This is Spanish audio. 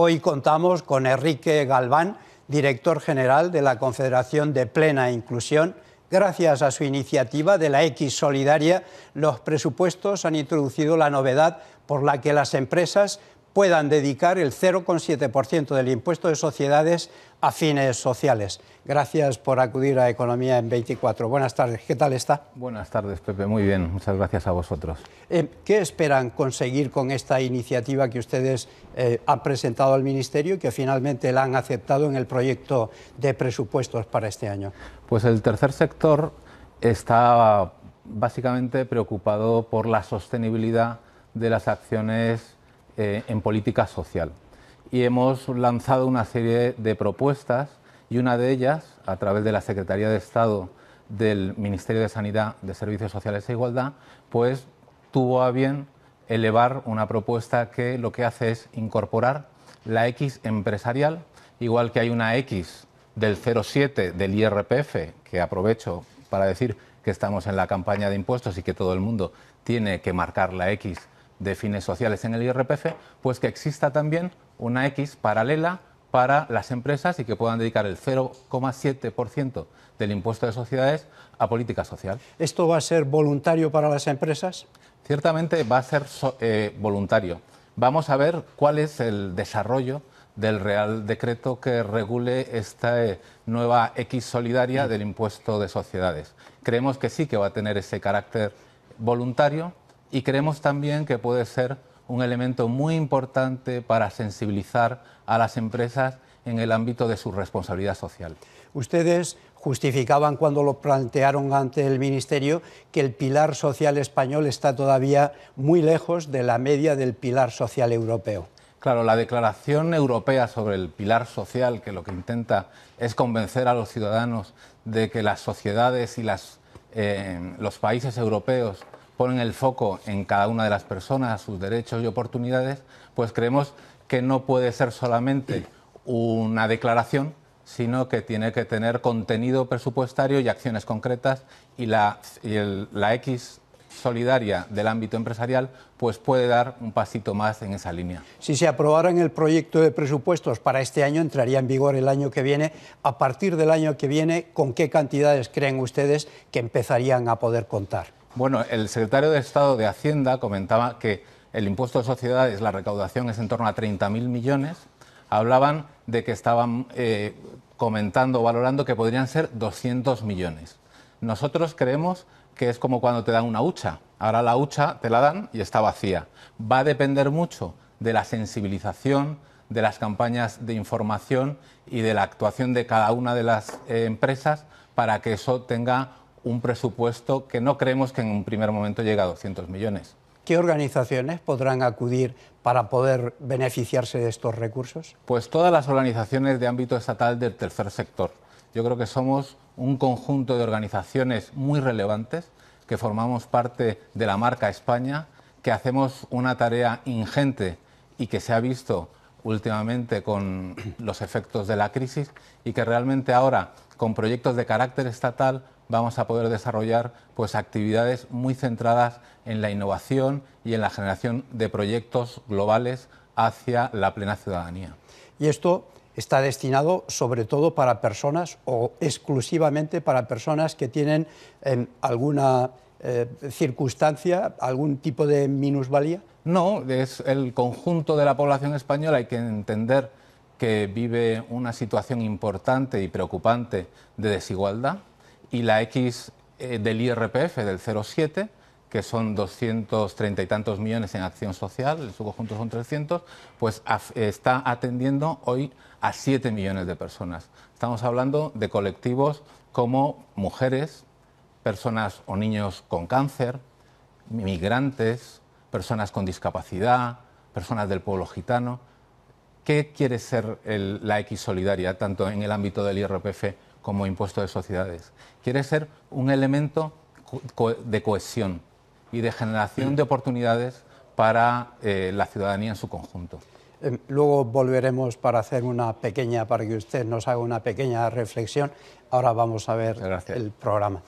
Hoy contamos con Enrique Galván, director general de la Confederación de Plena Inclusión. Gracias a su iniciativa de la X Solidaria, los presupuestos han introducido la novedad por la que las empresas puedan dedicar el 0,7% del impuesto de sociedades a fines sociales. Gracias por acudir a Economía en 24. Buenas tardes, ¿qué tal está? Buenas tardes, Pepe, muy bien, muchas gracias a vosotros. Eh, ¿Qué esperan conseguir con esta iniciativa que ustedes eh, han presentado al Ministerio y que finalmente la han aceptado en el proyecto de presupuestos para este año? Pues el tercer sector está básicamente preocupado por la sostenibilidad de las acciones eh, en política social. Y hemos lanzado una serie de propuestas y una de ellas, a través de la Secretaría de Estado del Ministerio de Sanidad, de Servicios Sociales e Igualdad, pues tuvo a bien elevar una propuesta que lo que hace es incorporar la X empresarial, igual que hay una X del 07 del IRPF, que aprovecho para decir que estamos en la campaña de impuestos y que todo el mundo tiene que marcar la X de fines sociales en el IRPF, pues que exista también una X paralela para las empresas y que puedan dedicar el 0,7% del impuesto de sociedades a política social. ¿Esto va a ser voluntario para las empresas? Ciertamente va a ser eh, voluntario. Vamos a ver cuál es el desarrollo del Real Decreto que regule esta eh, nueva X solidaria del impuesto de sociedades. Creemos que sí que va a tener ese carácter voluntario y creemos también que puede ser un elemento muy importante para sensibilizar a las empresas en el ámbito de su responsabilidad social. Ustedes justificaban cuando lo plantearon ante el Ministerio que el pilar social español está todavía muy lejos de la media del pilar social europeo. Claro, la Declaración Europea sobre el Pilar Social, que lo que intenta es convencer a los ciudadanos de que las sociedades y eh, los países europeos ponen el foco en cada una de las personas, sus derechos y oportunidades, pues creemos que no puede ser solamente una declaración, sino que tiene que tener contenido presupuestario y acciones concretas y la, X solidaria del ámbito empresarial, pues puede dar un pasito más en esa línea. Si se aprobaran el proyecto de presupuestos para este año, entraría en vigor el año que viene. A partir del año que viene, ¿con qué cantidades creen ustedes que empezarían a poder contar? Bueno, el secretario de Estado de Hacienda comentaba que el impuesto de sociedades, la recaudación es en torno a 30.000 millones. Hablaban de que estaban eh, comentando valorando que podrían ser 200 millones. Nosotros creemos que es como cuando te dan una hucha. Ahora la hucha te la dan y está vacía. Va a depender mucho de la sensibilización, de las campañas de información y de la actuación de cada una de las eh, empresas para que eso tenga un presupuesto que no creemos que en un primer momento llegue a 200 millones. ¿Qué organizaciones podrán acudir para poder beneficiarse de estos recursos? Pues todas las organizaciones de ámbito estatal del tercer sector. Yo creo que somos un conjunto de organizaciones muy relevantes que formamos parte de la marca España, que hacemos una tarea ingente y que se ha visto últimamente con los efectos de la crisis y que realmente ahora con proyectos de carácter estatal vamos a poder desarrollar pues actividades muy centradas en la innovación y en la generación de proyectos globales hacia la plena ciudadanía. Y esto está destinado sobre todo para personas o exclusivamente para personas que tienen en alguna eh, circunstancia, algún tipo de minusvalía. No, es el conjunto de la población española, hay que entender que vive una situación importante y preocupante de desigualdad y la X eh, del IRPF del 0,7, que son 230 y tantos millones en acción social, en su conjunto son 300, pues está atendiendo hoy a 7 millones de personas. Estamos hablando de colectivos como mujeres, personas o niños con cáncer, migrantes, personas con discapacidad, personas del pueblo gitano. ¿Qué quiere ser la X solidaria, tanto en el ámbito del IRPF como impuesto de sociedades? Quiere ser un elemento de cohesión y de generación de oportunidades para eh, la ciudadanía en su conjunto. Em, luego volveremos para hacer una pequeña, para que usted nos haga una pequeña reflexión. Ahora vamos a ver el programa.